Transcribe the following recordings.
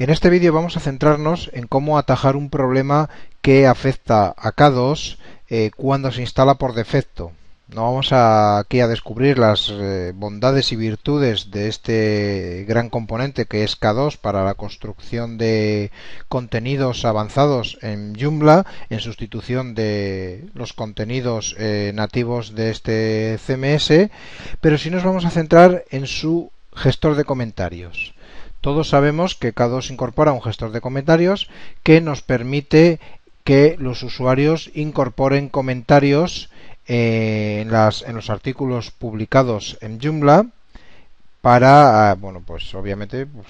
En este vídeo vamos a centrarnos en cómo atajar un problema que afecta a K2 eh, cuando se instala por defecto. No vamos aquí a descubrir las eh, bondades y virtudes de este gran componente que es K2 para la construcción de contenidos avanzados en Joomla en sustitución de los contenidos eh, nativos de este CMS, pero sí nos vamos a centrar en su gestor de comentarios. Todos sabemos que K2 incorpora un gestor de comentarios que nos permite que los usuarios incorporen comentarios eh, en, los artículos publicados en Joomla para, ah, bueno, pues obviamente pues,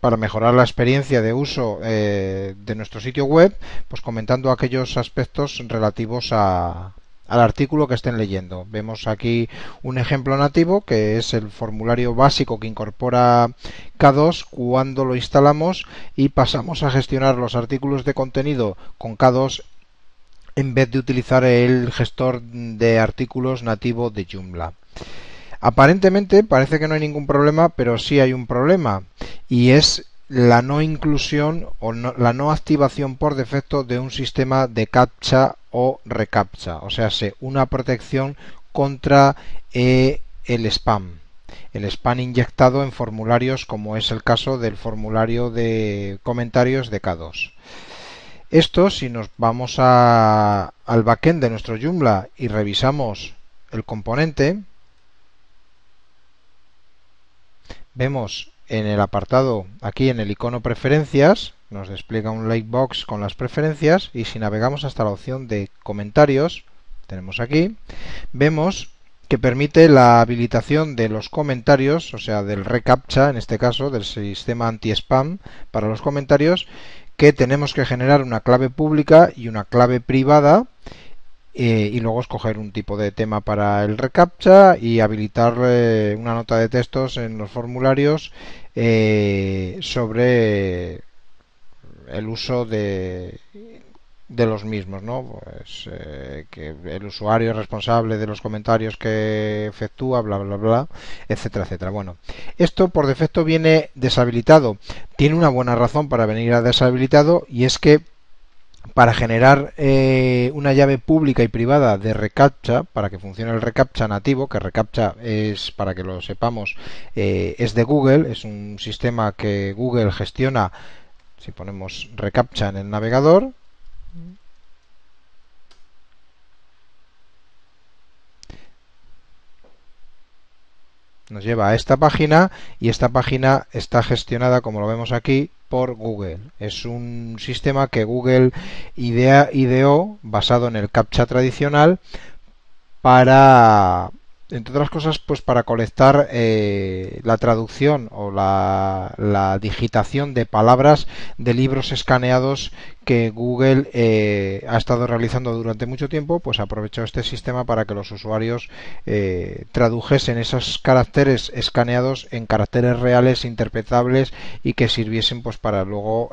para mejorar la experiencia de uso eh, de nuestro sitio web, pues comentando aquellos aspectos relativos a, al artículo que estén leyendo. Vemos aquí un ejemplo nativo que es el formulario básico que incorpora K2 cuando lo instalamos y pasamos a gestionar los artículos de contenido con K2 en vez de utilizar el gestor de artículos nativo de Joomla. Aparentemente parece que no hay ningún problema, pero sí hay un problema y es la no inclusión o la no activación por defecto de un sistema de captcha o recaptcha, o sea, una protección contra eh, el spam. El spam inyectado en formularios como es el caso del formulario de comentarios de K2. Esto, si nos vamos al backend de nuestro Joomla y revisamos el componente, vemos en el apartado, aquí en el icono preferencias, nos despliega un lightbox con las preferencias y si navegamos hasta la opción de comentarios, tenemos aquí, vemos que permite la habilitación de los comentarios, o sea, del reCAPTCHA, en este caso, del sistema anti-spam para los comentarios, que tenemos que generar una clave pública y una clave privada eh, y luego escoger un tipo de tema para el reCAPTCHA y habilitar eh, una nota de textos en los formularios eh, sobre el uso de, de los mismos, ¿no? es pues, eh, que el usuario es responsable de los comentarios que efectúa, bla, bla, bla, etcétera, etcétera. Bueno, esto por defecto viene deshabilitado. Tiene una buena razón para venir a deshabilitado y es que para generar eh, una llave pública y privada de recaptcha, para que funcione el recaptcha nativo, que recaptcha es, para que lo sepamos, eh, es de Google, es un sistema que Google gestiona si ponemos recaptcha en el navegador, nos lleva a esta página y esta página está gestionada, como lo vemos aquí, por Google. Es un sistema que Google ideó basado en el CAPTCHA tradicional para entre otras cosas, pues para colectar eh, la traducción o la, digitación de palabras de libros escaneados que Google eh, ha estado realizando durante mucho tiempo, pues aprovechó este sistema para que los usuarios eh, tradujesen esos caracteres escaneados en caracteres reales, interpretables y que sirviesen pues para luego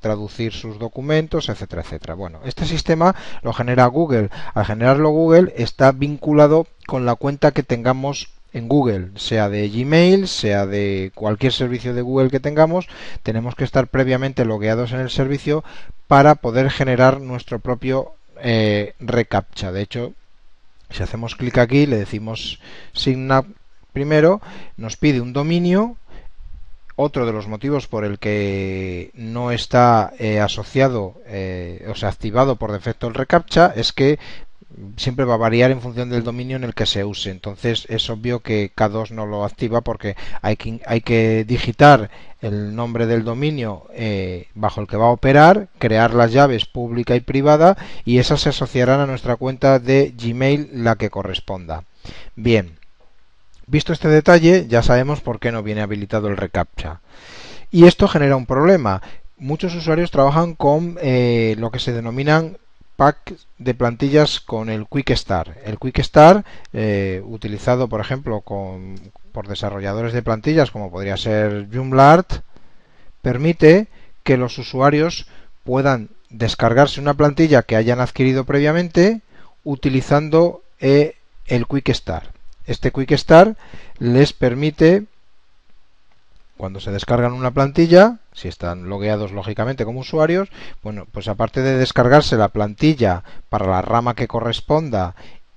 traducir sus documentos, etcétera, etcétera. Bueno, este sistema lo genera Google. Al generarlo Google está vinculado con la cuenta que tengamos en Google, sea de Gmail, sea de cualquier servicio de Google que tengamos, tenemos que estar previamente logueados en el servicio para poder generar nuestro propio eh, recaptcha. De hecho, si hacemos clic aquí, le decimos sign up primero, nos pide un dominio. Otro de los motivos por el que no está eh, asociado, eh, o sea, activado por defecto el reCAPTCHA es que siempre va a variar en función del dominio en el que se use. Entonces es obvio que K2 no lo activa porque hay que, hay que digitar el nombre del dominio eh, bajo el que va a operar, crear las llaves pública y privada y esas se asociarán a nuestra cuenta de Gmail la que corresponda. Bien, visto este detalle ya sabemos por qué no viene habilitado el reCAPTCHA. Y esto genera un problema. Muchos usuarios trabajan con eh, lo que se denominan pack de plantillas con el Quick El Quick eh, utilizado por ejemplo por desarrolladores de plantillas como podría ser Joomla!, permite que los usuarios puedan descargarse una plantilla que hayan adquirido previamente utilizando eh, el Quick Este Quick les permite, cuando se descargan una plantilla, si están logueados lógicamente como usuarios, bueno, pues aparte de descargarse la plantilla para la rama que corresponda,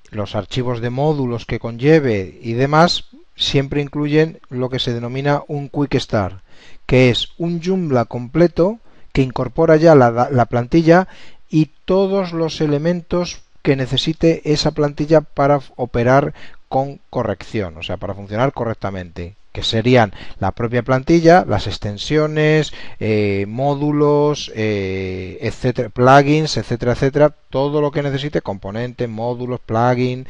los archivos de módulos que conlleve y demás, siempre incluyen lo que se denomina un Quick Start, que es un Joomla completo que incorpora ya la plantilla y todos los elementos que necesite esa plantilla para operar con corrección, o sea, para funcionar correctamente que serían la propia plantilla, las extensiones, eh, módulos, eh, etcétera, plugins, etcétera, etcétera, todo lo que necesite, componentes, módulos, plugins,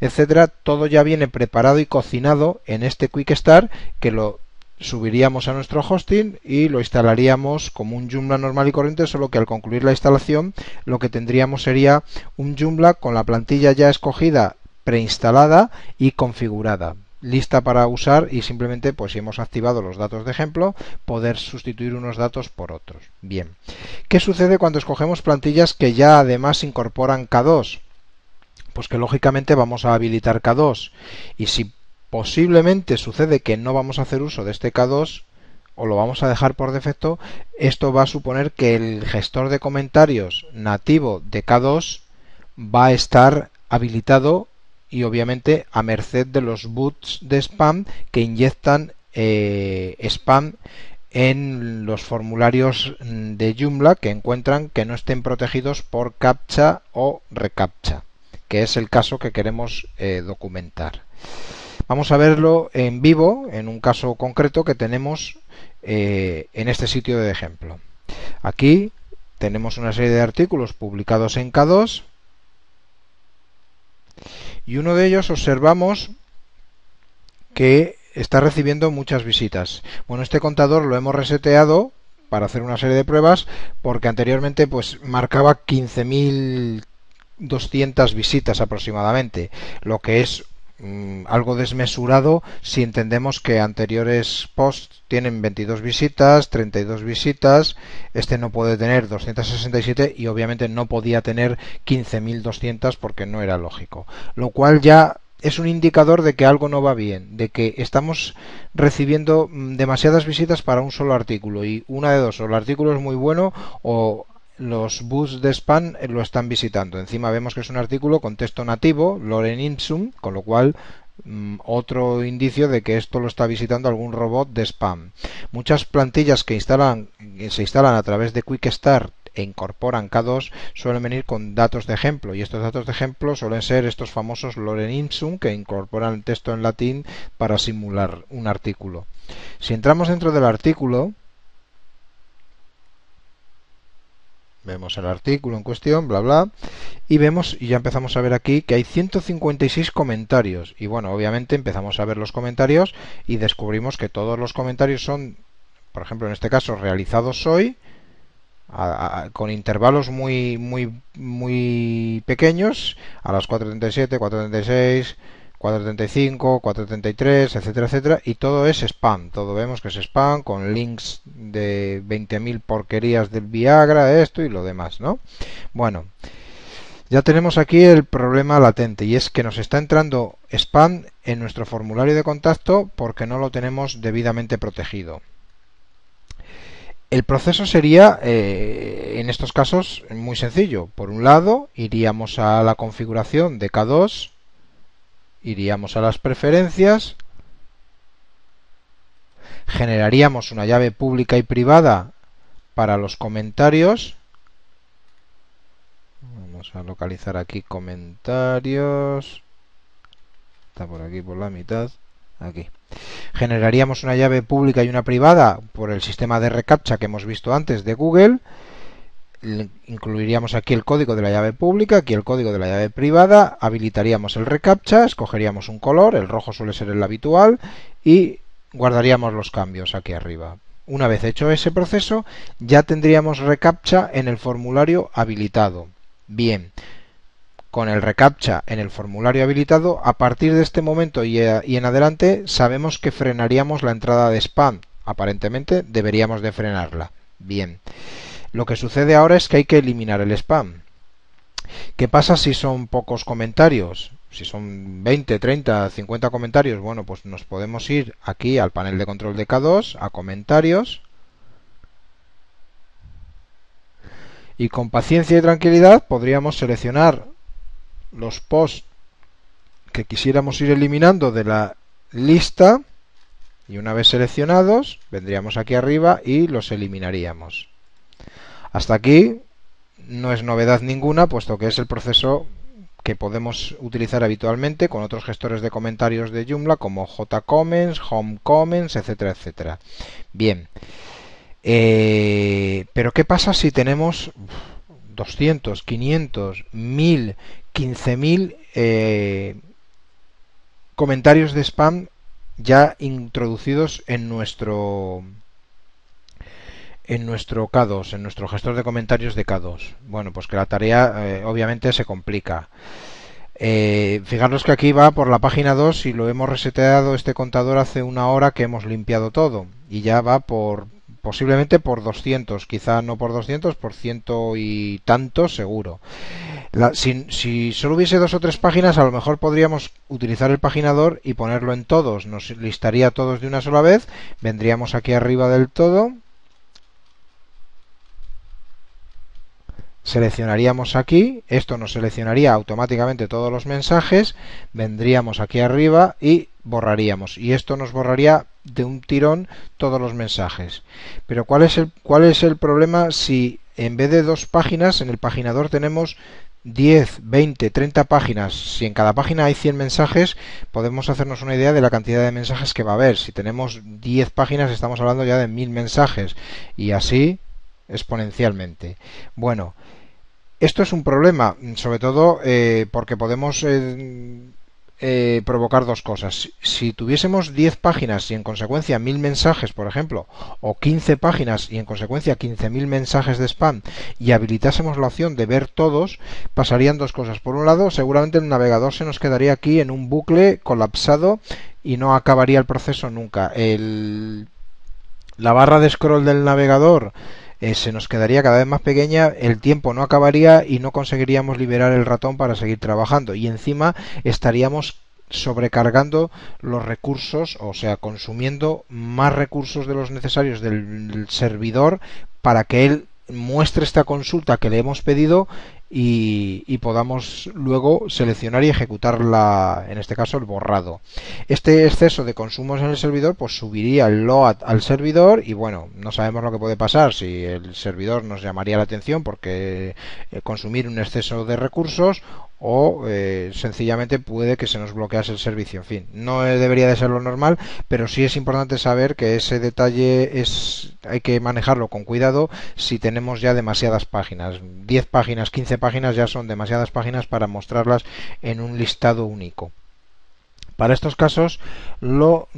etcétera, todo ya viene preparado y cocinado en este Quick Start que lo subiríamos a nuestro hosting y lo instalaríamos como un Joomla normal y corriente, solo que al concluir la instalación lo que tendríamos sería un Joomla con la plantilla ya escogida, preinstalada y configurada lista para usar y simplemente pues si hemos activado los datos de ejemplo poder sustituir unos datos por otros. Bien, ¿qué sucede cuando escogemos plantillas que ya además incorporan K2? Pues que lógicamente vamos a habilitar K2 y si posiblemente sucede que no vamos a hacer uso de este K2 o lo vamos a dejar por defecto, esto va a suponer que el gestor de comentarios nativo de K2 va a estar habilitado y obviamente a merced de los boots de spam que inyectan eh, spam en los formularios de Joomla que encuentran que no estén protegidos por captcha o recaptcha, que es el caso que queremos eh, documentar. Vamos a verlo en vivo, en un caso concreto que tenemos eh, en este sitio de ejemplo. Aquí tenemos una serie de artículos publicados en K2 y uno de ellos observamos que está recibiendo muchas visitas. Bueno, este contador lo hemos reseteado para hacer una serie de pruebas porque anteriormente pues marcaba 15.200 visitas aproximadamente, lo que es Mm, algo desmesurado si entendemos que anteriores posts tienen 22 visitas, 32 visitas, este no puede tener 267 y obviamente no podía tener 15.200 porque no era lógico. Lo cual ya es un indicador de que algo no va bien, de que estamos recibiendo mm, demasiadas visitas para un solo artículo y una de dos, o el artículo es muy bueno o los bus de spam eh, lo están visitando. Encima vemos que es un artículo con texto nativo, Loren Ipsum, con lo cual mm, otro indicio de que esto lo está visitando algún robot de spam. Muchas plantillas que instalan, se instalan a través de Quick Start e incorporan K2 suelen venir con datos de ejemplo y estos datos de ejemplo suelen ser estos famosos Loren Ipsum que incorporan el texto en latín para simular un artículo. Si entramos dentro del artículo Vemos el artículo en cuestión, bla, bla. Y vemos, y ya empezamos a ver aquí, que hay 156 comentarios. Y bueno, obviamente empezamos a ver los comentarios y descubrimos que todos los comentarios son, por ejemplo, en este caso, realizados hoy, con intervalos muy, muy, muy pequeños, a las 4.37, 4.36... 435, 433, etcétera, etcétera, y todo es spam, todo vemos que es spam con links de 20.000 porquerías del Viagra, esto y lo demás, ¿no? Bueno, ya tenemos aquí el problema latente y es que nos está entrando spam en nuestro formulario de contacto porque no lo tenemos debidamente protegido. El proceso sería, eh, en estos casos, muy sencillo. Por un lado, iríamos a la configuración de K2, iríamos a las preferencias, generaríamos una llave pública y privada para los comentarios. Vamos a localizar aquí comentarios. Está por aquí, por la mitad. Aquí. Generaríamos una llave pública y una privada por el sistema de reCAPTCHA que hemos visto antes de Google incluiríamos aquí el código de la llave pública, aquí el código de la llave privada, habilitaríamos el recaptcha, escogeríamos un color, el rojo suele ser el habitual, y guardaríamos los cambios aquí arriba. Una vez hecho ese proceso, ya tendríamos recaptcha en el formulario habilitado. Bien, con el recaptcha en el formulario habilitado, a partir de este momento y eh, en adelante sabemos que frenaríamos la entrada de spam. Aparentemente deberíamos de frenarla. Bien. Lo que sucede ahora es que hay que eliminar el spam. ¿Qué pasa si son pocos comentarios? Si son 20, 30, 50 comentarios, bueno, pues nos podemos ir aquí al panel de control de K2, a comentarios. Y con paciencia y tranquilidad podríamos seleccionar los posts que quisiéramos ir eliminando de la lista. Y una vez seleccionados, vendríamos aquí arriba y los eliminaríamos. Hasta aquí no es novedad ninguna, puesto que es el proceso que podemos utilizar habitualmente con otros gestores de comentarios de Joomla como JComments, HomeComments, etcétera, etcétera. Bien, eh, pero ¿qué pasa si tenemos 200, 500, 1000, 15.000 comentarios de spam ya introducidos en nuestro en nuestro K2, en nuestro gestor de comentarios de K2. Bueno, pues que la tarea eh, obviamente se complica. Eh, fijaros que aquí va por la página 2 y lo hemos reseteado este contador hace una hora que hemos limpiado todo y ya va por posiblemente por 200, quizá no por 200, por ciento y tanto seguro. si, si, solo hubiese dos o tres páginas, a lo mejor podríamos utilizar el paginador y ponerlo en todos. Nos listaría todos de una sola vez, vendríamos aquí arriba del todo seleccionaríamos aquí, esto nos seleccionaría automáticamente todos los mensajes, vendríamos aquí arriba y borraríamos. Y esto nos borraría de un tirón todos los mensajes. Pero ¿cuál es el, cuál es el problema si en vez de dos páginas en el paginador tenemos 10, 20, 30 páginas, si en cada página hay 100 mensajes, podemos hacernos una idea de la cantidad de mensajes que va a haber. Si tenemos 10 páginas, estamos hablando ya de 1000 mensajes y así exponencialmente. Bueno, esto es un problema, sobre todo eh, porque podemos eh, eh, provocar dos cosas. Si tuviésemos 10 páginas y en consecuencia 1000 mensajes, por ejemplo, o 15 páginas y en consecuencia 15.000 mensajes de spam y habilitásemos la opción de ver todos, pasarían dos cosas. Por un lado, seguramente el navegador se nos quedaría aquí en un bucle colapsado y no acabaría el proceso nunca. La barra de scroll del navegador eh, se nos quedaría cada vez más pequeña, el tiempo no acabaría y no conseguiríamos liberar el ratón para seguir trabajando. Y encima estaríamos sobrecargando los recursos, o sea, consumiendo más recursos de los necesarios del servidor para que él muestre esta consulta que le hemos pedido y, podamos luego seleccionar y ejecutar en este caso el borrado. Este exceso de consumos en el servidor pues subiría el load al servidor y bueno, no sabemos lo que puede pasar si el servidor nos llamaría la atención porque eh, consumir un exceso de recursos o eh, sencillamente puede que se nos bloquease el servicio. En fin, no eh, debería de ser lo normal, pero sí es importante saber que ese detalle es hay que manejarlo con cuidado si tenemos ya demasiadas páginas. 10 páginas, 15 páginas ya son demasiadas páginas para mostrarlas en un listado único. Para estos casos lo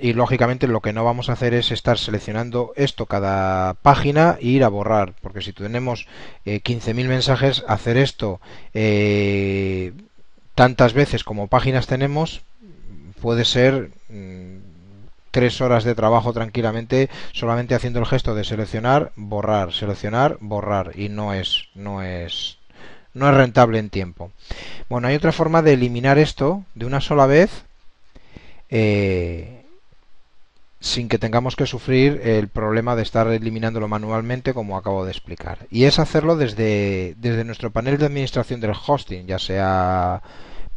y lógicamente lo que no vamos a hacer es estar seleccionando esto cada página e ir a borrar, porque si tenemos 15.000 eh, mensajes, hacer esto eh, tantas veces como páginas tenemos puede ser mm, tres horas de trabajo tranquilamente solamente haciendo el gesto de seleccionar, borrar, seleccionar, borrar y no es no es no es rentable en tiempo. Bueno, hay otra forma de eliminar esto de una sola vez eh, sin que tengamos que sufrir el problema de estar eliminándolo manualmente como acabo de explicar. Y es hacerlo desde, desde nuestro panel de administración del hosting, ya sea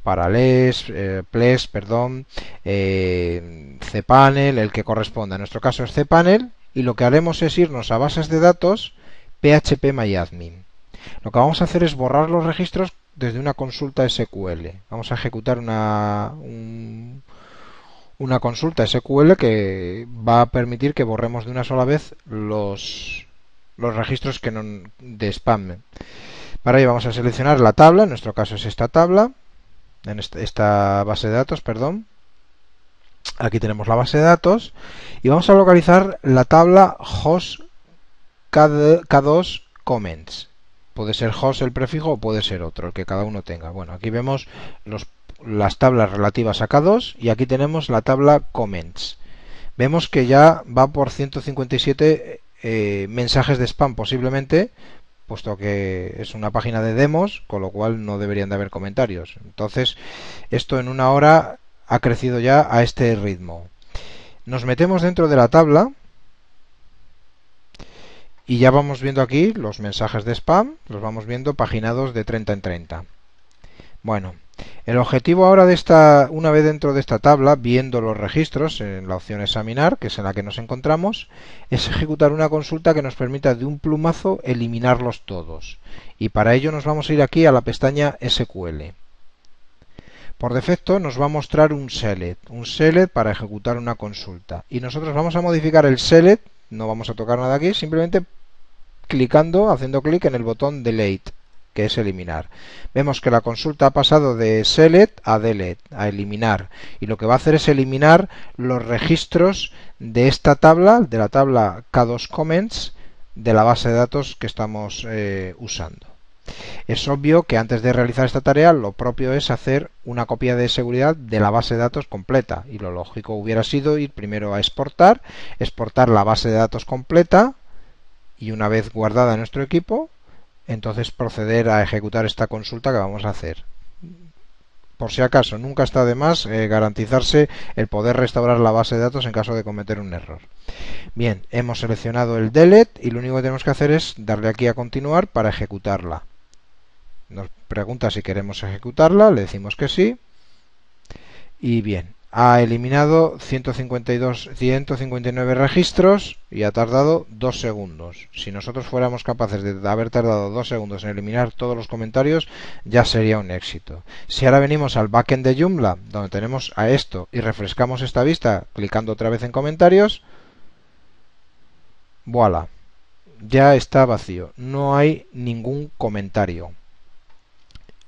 Parales, eh, Ples, perdón, eh, cPanel, el que corresponda. En nuestro caso es cPanel y lo que haremos es irnos a bases de datos, PHP lo que vamos a hacer es borrar los registros desde una consulta SQL. Vamos a ejecutar una, una consulta SQL que va a permitir que borremos de una sola vez los, los registros que no, de spam. Para ello vamos a seleccionar la tabla, en nuestro caso es esta tabla, en esta base de datos, perdón. Aquí tenemos la base de datos y vamos a localizar la tabla host K2 comments. Puede ser host el prefijo o puede ser otro, el que cada uno tenga. Bueno, aquí vemos las tablas relativas a K2 y aquí tenemos la tabla comments. Vemos que ya va por 157 eh, mensajes de spam posiblemente, puesto que es una página de demos, con lo cual no deberían de haber comentarios. Entonces, esto en una hora ha crecido ya a este ritmo. Nos metemos dentro de la tabla y ya vamos viendo aquí los mensajes de spam, los vamos viendo paginados de 30 en 30. Bueno, el objetivo ahora de esta, una vez dentro de esta tabla, viendo los registros en eh, la opción examinar, que es en la que nos encontramos, es ejecutar una consulta que nos permita de un plumazo eliminarlos todos. Y para ello nos vamos a ir aquí a la pestaña SQL. Por defecto nos va a mostrar un select, un select para ejecutar una consulta. Y nosotros vamos a modificar el select, no vamos a tocar nada aquí, simplemente clicando, haciendo clic en el botón Delete, que es eliminar. Vemos que la consulta ha pasado de Select a Delete, a eliminar. Y lo que va a hacer es eliminar los registros de esta tabla, de la tabla K2Comments, de la base de datos que estamos eh, usando. Es obvio que antes de realizar esta tarea lo propio es hacer una copia de seguridad de la base de datos completa y lo lógico hubiera sido ir primero a exportar, exportar la base de datos completa y una vez guardada en nuestro equipo, entonces proceder a ejecutar esta consulta que vamos a hacer. Por si acaso, nunca está de más eh, garantizarse el poder restaurar la base de datos en caso de cometer un error. Bien, hemos seleccionado el delete y lo único que tenemos que hacer es darle aquí a continuar para ejecutarla. Nos pregunta si queremos ejecutarla, le decimos que sí. Y bien, ha eliminado 152, 159 registros y ha tardado 2 segundos. Si nosotros fuéramos capaces de haber tardado 2 segundos en eliminar todos los comentarios, ya sería un éxito. Si ahora venimos al backend de Joomla, donde tenemos a esto, y refrescamos esta vista clicando otra vez en comentarios, voilà, ya está vacío, no hay ningún comentario.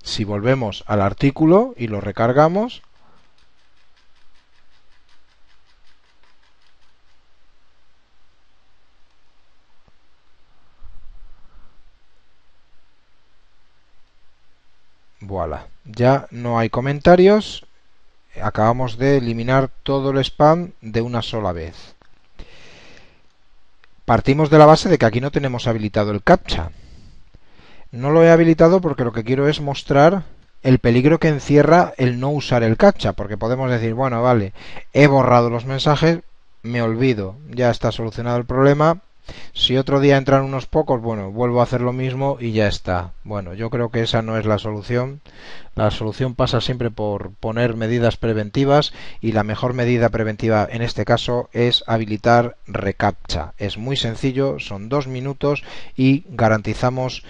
Si volvemos al artículo y lo recargamos, Ya no hay comentarios. Acabamos de eliminar todo el spam de una sola vez. Partimos de la base de que aquí no tenemos habilitado el captcha. No lo he habilitado porque lo que quiero es mostrar el peligro que encierra el no usar el captcha, porque podemos decir, bueno, vale, he borrado los mensajes, me olvido, ya está solucionado el problema, si otro día entran unos pocos, bueno, vuelvo a hacer lo mismo y ya está. Bueno, yo creo que esa no es la solución. La solución pasa siempre por poner medidas preventivas y la mejor medida preventiva en este caso es habilitar reCAPTCHA. Es muy sencillo, son dos minutos y garantizamos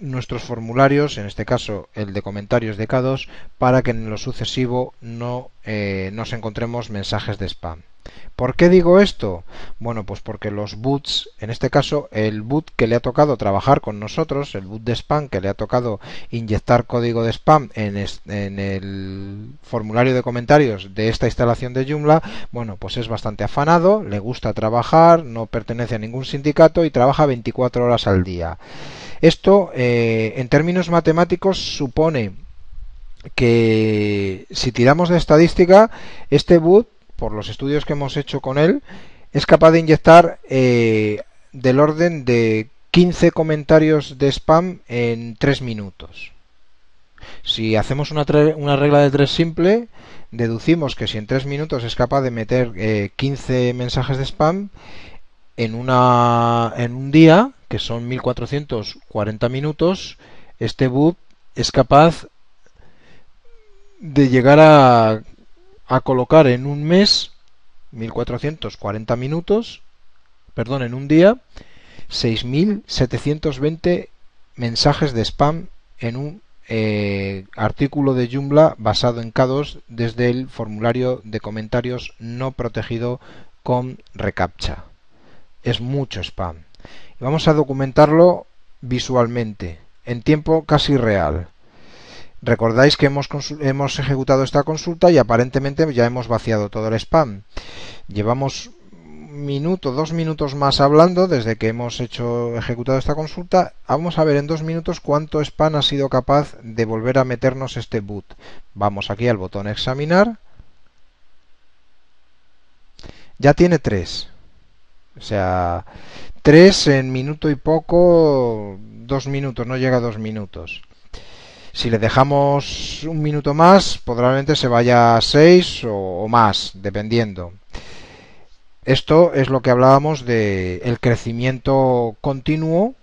nuestros formularios, en este caso el de comentarios de K2, para que en lo sucesivo no eh, nos encontremos mensajes de spam. ¿Por qué digo esto? Bueno, pues porque los boots, en este caso el boot que le ha tocado trabajar con nosotros, el boot de spam que le ha tocado inyectar código de spam en, el formulario de comentarios de esta instalación de Joomla, bueno, pues es bastante afanado, le gusta trabajar, no pertenece a ningún sindicato y trabaja 24 horas al día. Esto, eh, en términos matemáticos, supone que si tiramos de estadística, este boot por los estudios que hemos hecho con él, es capaz de inyectar eh, del orden de 15 comentarios de spam en 3 minutos. Si hacemos una, regla de 3 simple, deducimos que si en 3 minutos es capaz de meter 15 eh, mensajes de spam en, una, en un día, que son 1440 minutos, este bot es capaz de llegar a a colocar en un mes 1440 minutos, perdón, en un día 6720 mensajes de spam en un eh, artículo de Joomla basado en K2 desde el formulario de comentarios no protegido con reCAPTCHA. Es mucho spam. Vamos a documentarlo visualmente, en tiempo casi real. Recordáis que hemos, ejecutado esta consulta y aparentemente ya hemos vaciado todo el spam. Llevamos minuto, dos minutos más hablando desde que hemos hecho ejecutado esta consulta. Vamos a ver en dos minutos cuánto spam ha sido capaz de volver a meternos este boot. Vamos aquí al botón examinar. Ya tiene tres. O sea, tres en minuto y poco, dos minutos, no llega a dos minutos. Si le dejamos un minuto más, probablemente se vaya a 6 o, más, dependiendo. Esto es lo que hablábamos de el crecimiento continuo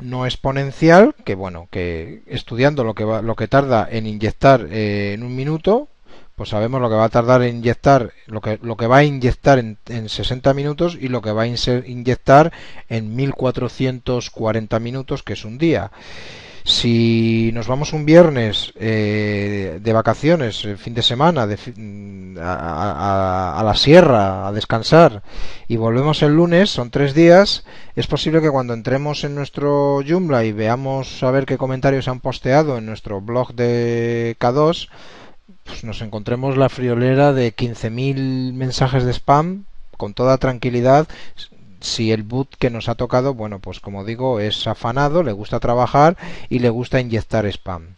no exponencial, que bueno, que estudiando lo que, lo que tarda en inyectar eh, en un minuto, pues sabemos lo que va a tardar en inyectar, lo que, lo que va a inyectar en, en 60 minutos y lo que va a inyectar en 1440 minutos, que es un día. Si nos vamos un viernes eh, de vacaciones, eh, fin de semana, mm, a, la sierra, a descansar, y volvemos el lunes, son tres días, es posible que cuando entremos en nuestro Joomla y veamos a ver qué comentarios han posteado en nuestro blog de K2, pues nos encontremos la friolera de 15.000 mensajes de spam con toda tranquilidad si el boot que nos ha tocado, bueno, pues como digo, es afanado, le gusta trabajar y le gusta inyectar spam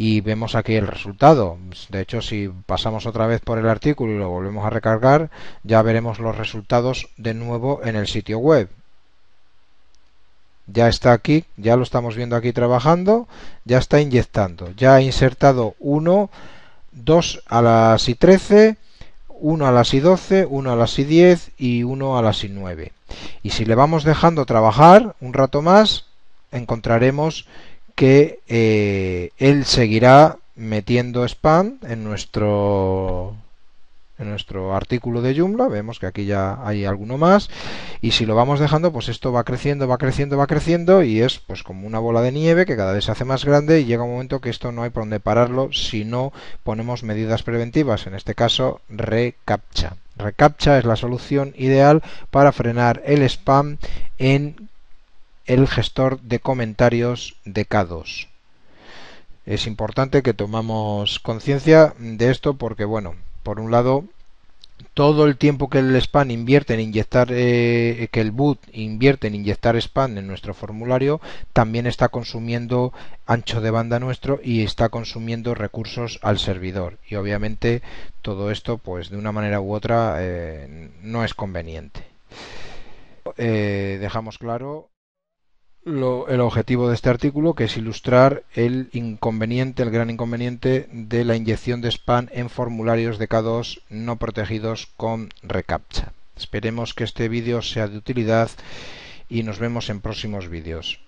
y vemos aquí el resultado. De hecho, si pasamos otra vez por el artículo y lo volvemos a recargar, ya veremos los resultados de nuevo en el sitio web. Ya está aquí, ya lo estamos viendo aquí trabajando, ya está inyectando. Ya ha insertado 1, 2 a las I13, 1 a las I12, 1 a las I10 y 1 a las I9. Y si le vamos dejando trabajar un rato más, encontraremos que eh, él seguirá metiendo spam en nuestro artículo de Joomla, vemos que aquí ya hay alguno más, y si lo vamos dejando, pues esto va creciendo, va creciendo, va creciendo, y es pues como una bola de nieve que cada vez se hace más grande, y llega un momento que esto no hay por dónde pararlo si no ponemos medidas preventivas, en este caso, recaptcha reCAPTCHA es la solución ideal para frenar el spam en el gestor de comentarios de K2. Es importante que tomamos conciencia de esto porque, bueno, por un lado todo el tiempo que el spam invierte en inyectar, eh, que el boot invierte en inyectar spam en nuestro formulario, también está consumiendo ancho de banda nuestro y está consumiendo recursos al servidor. Y obviamente todo esto, pues de una manera u otra, eh, no es conveniente. Eh, dejamos claro el objetivo de este artículo, que es ilustrar el inconveniente, el gran inconveniente de la inyección de spam en formularios de K2 no protegidos con reCAPTCHA. Esperemos que este vídeo sea de utilidad y nos vemos en próximos vídeos.